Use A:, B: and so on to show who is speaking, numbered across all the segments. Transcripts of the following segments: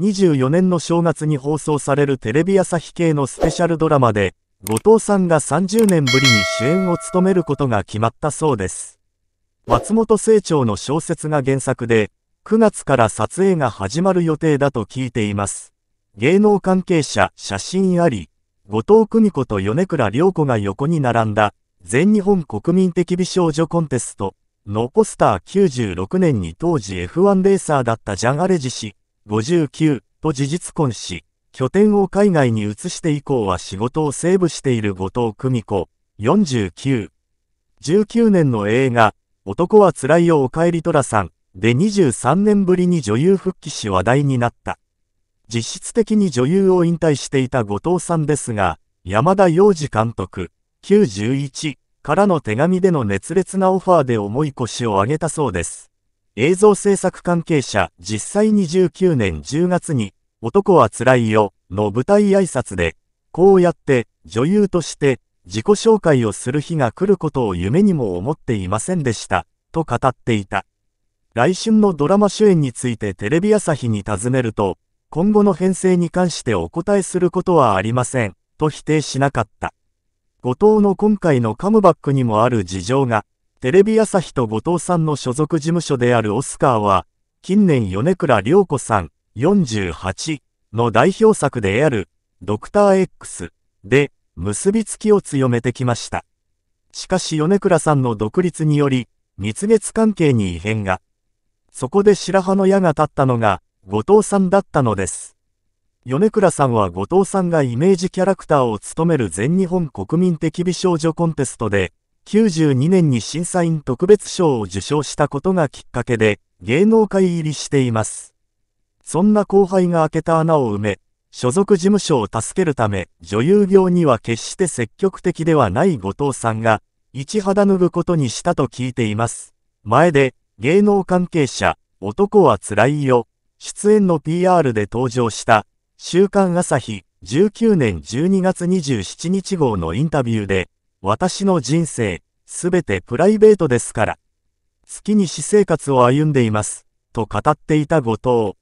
A: 2024年の正月に放送されるテレビ朝日系のスペシャルドラマで、後藤さんが30年ぶりに主演を務めることが決まったそうです。松本清張の小説が原作で、9月から撮影が始まる予定だと聞いています。芸能関係者、写真あり、後藤久美子と米倉涼子が横に並んだ、全日本国民的美少女コンテストのポスター96年に当時 F1 レーサーだったジャン・アレジ氏、59と事実婚し、拠点を海外に移して以降は仕事をセーブしている後藤久美子、49。19年の映画、男はつらいよおかえりトラさん、で23年ぶりに女優復帰し話題になった。実質的に女優を引退していた後藤さんですが、山田洋次監督、91からの手紙での熱烈なオファーで重い腰を上げたそうです。映像制作関係者、実際に19年10月に、男は辛いよ、の舞台挨拶で、こうやって女優として自己紹介をする日が来ることを夢にも思っていませんでした、と語っていた。来春のドラマ主演についてテレビ朝日に尋ねると、今後の編成に関してお答えすることはありません、と否定しなかった。後藤の今回のカムバックにもある事情が、テレビ朝日と後藤さんの所属事務所であるオスカーは、近年米倉涼子さん48の代表作であるドクター X で結びつきを強めてきました。しかし米倉さんの独立により蜜月関係に異変が。そこで白羽の矢が立ったのが後藤さんだったのです。米倉さんは後藤さんがイメージキャラクターを務める全日本国民的美少女コンテストで92年に審査員特別賞を受賞したことがきっかけで芸能界入りしています。そんな後輩が開けた穴を埋め、所属事務所を助けるため女優業には決して積極的ではない後藤さんが、一肌脱ぐことにしたと聞いています。前で、芸能関係者、男は辛いよ、出演の PR で登場した、週刊朝日19年12月27日号のインタビューで、私の人生、すべてプライベートですから。好きに私生活を歩んでいます、と語っていた後藤。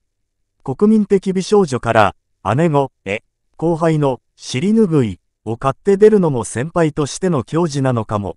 A: 国民的美少女から、姉子、え、後輩の、尻拭い、を買って出るのも先輩としての矜持なのかも。